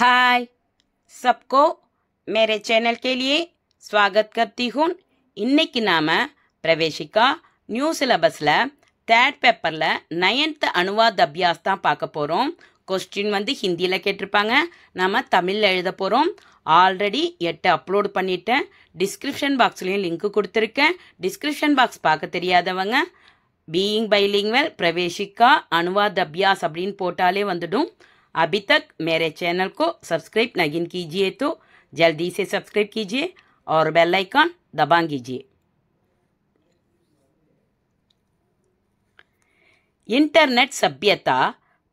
हाय सबको मेरे चैनल के लिए स्वागत करती हूँ இன்னைக்கு நாம் பிரவேசிக்கா நியூ சிலபஸில் தேர்ட் பேப்பரில் நயன்த் அனுவாத் அபியாஸ் தான் பார்க்க போகிறோம் கொஸ்டின் வந்து ஹிந்தியில் கேட்டிருப்பாங்க நாம் தமிழில் எழுத போகிறோம் ஆல்ரெடி எட்டு அப்லோடு பண்ணிட்டேன் டிஸ்கிரிப்ஷன் பாக்ஸ்லையும் லிங்க் கொடுத்துருக்கேன் டிஸ்கிரிப்ஷன் பாக்ஸ் பார்க்க தெரியாதவங்க பீயிங் பைலிங்வெல் பிரவேசிக்கா அனுவாத் அபியாஸ் அப்படின்னு போட்டாலே வந்துடும் अभी तक मेरे चैनल को सब्सक्राइब नहीं कीजिए तो जल्दी से सब्सक्राइब कीजिए और बेल आइकन दबा कीजिए इंटरनेट सभ्यता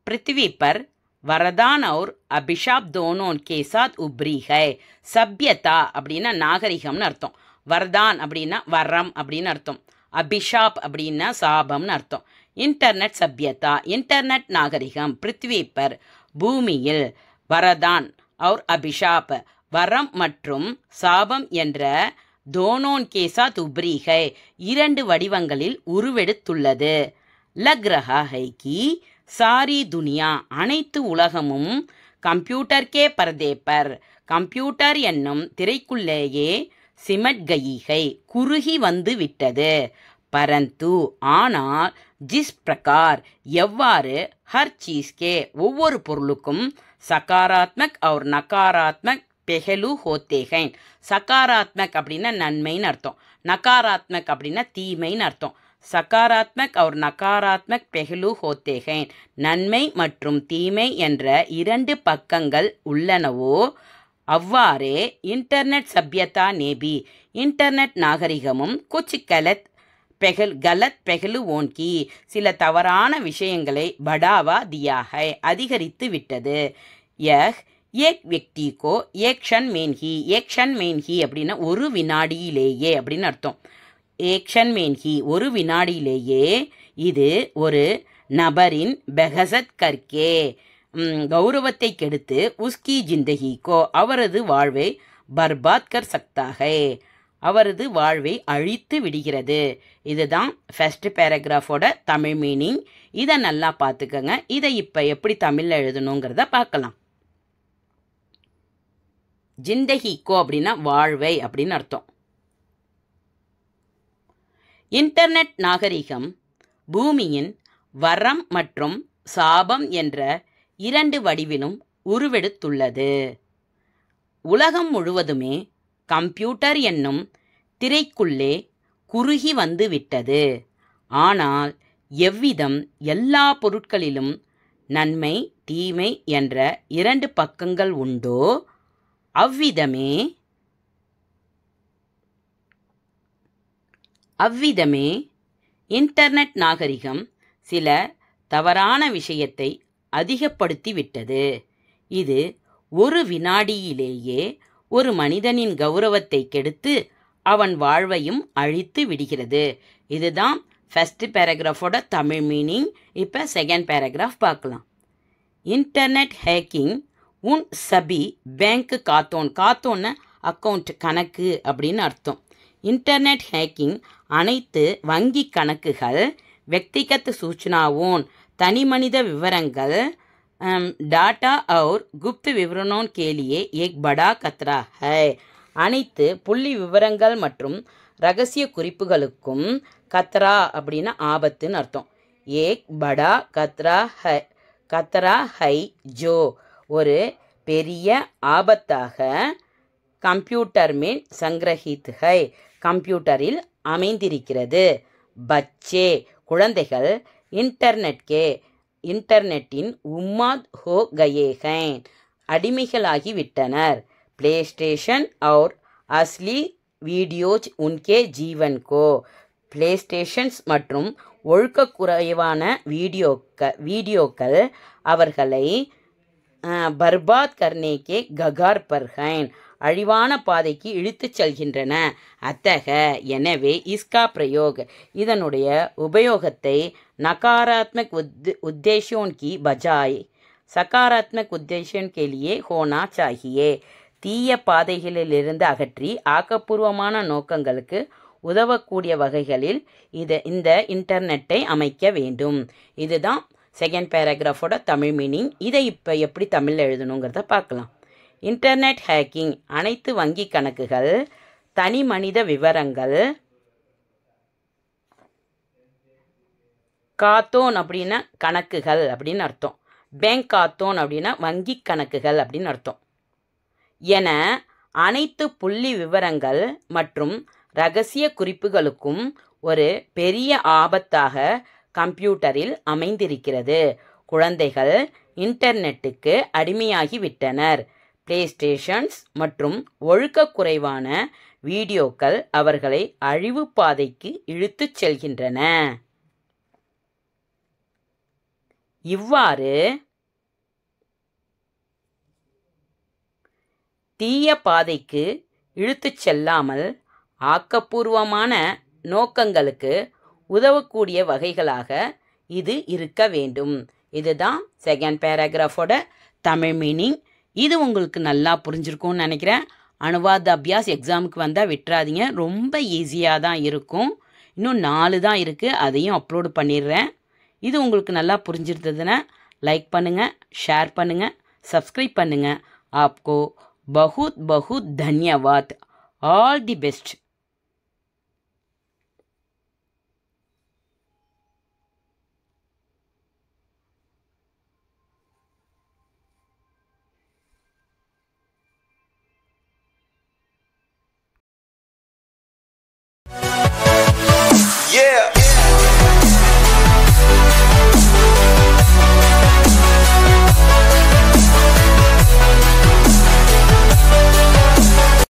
पृथ्वी पर वरदान और अभिशाप दोनों के साथ उभरी है सभ्यता अब नागरिक அர்த்தம் वरदान अब वरम अब அர்த்தம் अभिशाप अब सापम அர்த்தம் इंटरनेट सभ्यता इंटरनेट நாகரிகம் पृथ्वी पर பூமியில் வரதான் அவர் அபிஷாப் வரம் மற்றும் சாபம் என்ற கேசா துப்ரீகை இரண்டு வடிவங்களில் உருவெடுத்துள்ளது லக்ரஹா ஹைகி சாரி துனியா அனைத்து உலகமும் கம்ப்யூட்டர்கே பரதேப்பர் கம்ப்யூட்டர் என்னும் திரைக்குள்ளேயே சிமட்கையிகை குறுகி வந்து விட்டது பரந்து ஆனால் ஜிஸ் பிரகார் எவ்வாறு ஹர் சீஸ்கே ஒவ்வொரு பொருளுக்கும் சகாராத்மக் அவர் நகாராத்மக் பெஹலு ஹோத்தேகைன் சகாராத்மக் அப்படின்னா நன்மைன்னு அர்த்தம் நகாராத்மக் அப்படின்னா தீமைன்னு அர்த்தம் சகாராத்மக் அவர் நகாராத்மக் பெஹலு ஹோத்தேகைன் நன்மை மற்றும் தீமை என்ற இரண்டு பக்கங்கள் உள்ளனவோ அவ்வாறே இன்டர்நெட் சபியதா நேபி இன்டர்நெட் நாகரிகமும் குச்சிக்கலத் பெகல் கலத் பெகலு ஓன்கி சில தவறான விஷயங்களை படாவா தியாக அதிகரித்து விட்டது யஹ் ஏக் வியக்திக்கோ ஏக் ஷன் மேன்ஹி ஏக் ஷன் மேன்ஹி அப்படின்னா ஒரு வினாடியிலேயே அப்படின்னு அர்த்தம் ஏக் ஷன் மேன்ஹி ஒரு வினாடியிலேயே இது ஒரு நபரின் பெகசத் கர்கே கௌரவத்தை கெடுத்து உஸ்கி ஜிந்தகிக்கோ அவரது வாழ்வை பர்பாத்கர் சக்தாகே அவரது வாழ்வை அழித்து விடுகிறது இதுதான் ஃபஸ்ட்டு பேராகிராஃபோட தமிழ் மீனிங் இதை நல்லா பார்த்துக்கோங்க இதை இப்போ எப்படி தமிழில் எழுதணுங்கிறத பார்க்கலாம் ஜிந்தகிக்கோ அப்படின்னா வாழ்வை அப்படின்னு அர்த்தம் இன்டர்நெட் நாகரிகம் பூமியின் வரம் மற்றும் சாபம் என்ற இரண்டு வடிவிலும் உருவெடுத்துள்ளது உலகம் முழுவதுமே கம்ப்யூட்டர் என்னும் திரைக்குள்ளே குறுகி வந்துவிட்டது ஆனால் எவ்விதம் எல்லா பொருட்களிலும் நன்மை தீமை என்ற இரண்டு பக்கங்கள் உண்டோ அவ்விதமே அவ்விதமே இன்டர்நெட் நாகரிகம் சில தவறான விஷயத்தை அதிகப்படுத்திவிட்டது இது ஒரு வினாடியிலேயே ஒரு மனிதனின் கௌரவத்தை கெடுத்து அவன் வாழ்வையும் அழித்து விடுகிறது இதுதான் ஃபஸ்ட்டு பேராகிராஃபோட தமிழ் மீனிங் இப்போ செகண்ட் பேராகிராஃப் பார்க்கலாம் இன்டர்நெட் ஹேக்கிங் உன் சபி பேங்க் காத்தோன் காத்தோன்னு அக்கௌண்ட் கணக்கு அப்படின்னு அர்த்தம் இன்டர்நெட் ஹேக்கிங் அனைத்து வங்கி கணக்குகள் வக்திகத்து சூச்சனாவோன் தனிமனித விவரங்கள் டாட்டா அவர் குப்த விவரணோன் கேலியே ஏக் படா கத்ரா ஹை அனைத்து புள்ளி விவரங்கள் மற்றும் ரகசிய குறிப்புகளுக்கும் கத்ரா அப்படின்னா ஆபத்துன்னு அர்த்தம் ஏக் படா கத்ரா ஹை கத்ரா ஹை ஜோ ஒரு பெரிய ஆபத்தாக கம்ப்யூட்டர் மேல் சங்கிரஹித் ஹை கம்ப்யூட்டரில் அமைந்திருக்கிறது பச்சே குழந்தைகள் இன்டர்நெட்கே இன்டர்நெட்டின் உம்மாத் ஹோ கயேகன் அடிமைகளாகிவிட்டனர் பிளே ஸ்டேஷன் அவர் அஸ்லி வீடியோஜ் உன்கே ஜீவன் கோ பிளே ஸ்டேஷன்ஸ் மற்றும் ஒழுக்கக்குறைவான வீடியோக்க வீடியோக்கள் அவர்களை பர்பாத் கர்னேக்கே ககார் பர்ஹைன் அழிவான பாதைக்கு இழுத்துச் செல்கின்றன அத்தக எனவே இஸ்கா பிரயோக் இதனுடைய உபயோகத்தை நகாராத்மக் உத் உத்தேஷோன்கி பஜாய் சகாராத்மக் உத்தேஷன் கேலியே ஹோனா சாகியே தீய பாதைகளிலிருந்து அகற்றி ஆக்கப்பூர்வமான நோக்கங்களுக்கு உதவக்கூடிய வகைகளில் இதை இந்த இன்டர்நெட்டை அமைக்க வேண்டும் இதுதான் செகண்ட் பேராகிராஃபோட தமிழ் மீனிங் இதை இப்போ எப்படி தமிழில் எழுதணுங்கிறத பார்க்கலாம் இன்டர்நெட் ஹேக்கிங் அனைத்து வங்கி கணக்குகள் தனி மனித விவரங்கள் காத்தோன் அப்படின்னா கணக்குகள் அப்படின்னு அர்த்தம் பேங்க் காத்தோன் அப்படின்னா வங்கி கணக்குகள் அப்படின்னு அர்த்தம் என அனைத்து புள்ளி விவரங்கள் மற்றும் ரகசிய குறிப்புகளுக்கும் ஒரு பெரிய ஆபத்தாக கம்ப்யூட்டரில் அமைந்திருக்கிறது குழந்தைகள் இன்டர்நெட்டுக்கு அடிமையாகிவிட்டனர் பிளே ஸ்டேஷன்ஸ் மற்றும் ஒழுக்கக்குறைவான வீடியோக்கள் அவர்களை அழிவு பாதைக்கு இழுத்துச் செல்கின்றன இவ்வாறு தீய பாதைக்கு இழுத்துச் செல்லாமல் ஆக்கப்பூர்வமான நோக்கங்களுக்கு உதவக்கூடிய வகைகளாக இது இருக்க வேண்டும் இதுதான் செகண்ட் பேராகிராஃபோட தமிழ் மீனிங் இது உங்களுக்கு நல்லா புரிஞ்சிருக்கும்னு நினைக்கிறேன் அனுவாத அபியாஸ் எக்ஸாமுக்கு வந்தால் விட்டுறாதீங்க ரொம்ப ஈஸியாக தான் இருக்கும் இன்னும் நாலு தான் இருக்குது அதையும் அப்லோடு பண்ணிடுறேன் இது உங்களுக்கு நல்லா புரிஞ்சிருந்ததுன்னா லைக் பண்ணுங்கள் ஷேர் பண்ணுங்கள் சப்ஸ்கிரைப் பண்ணுங்கள் ஆப்கோ பகுத் பகுத் தன்யவாத் ஆல் தி பெஸ்ட்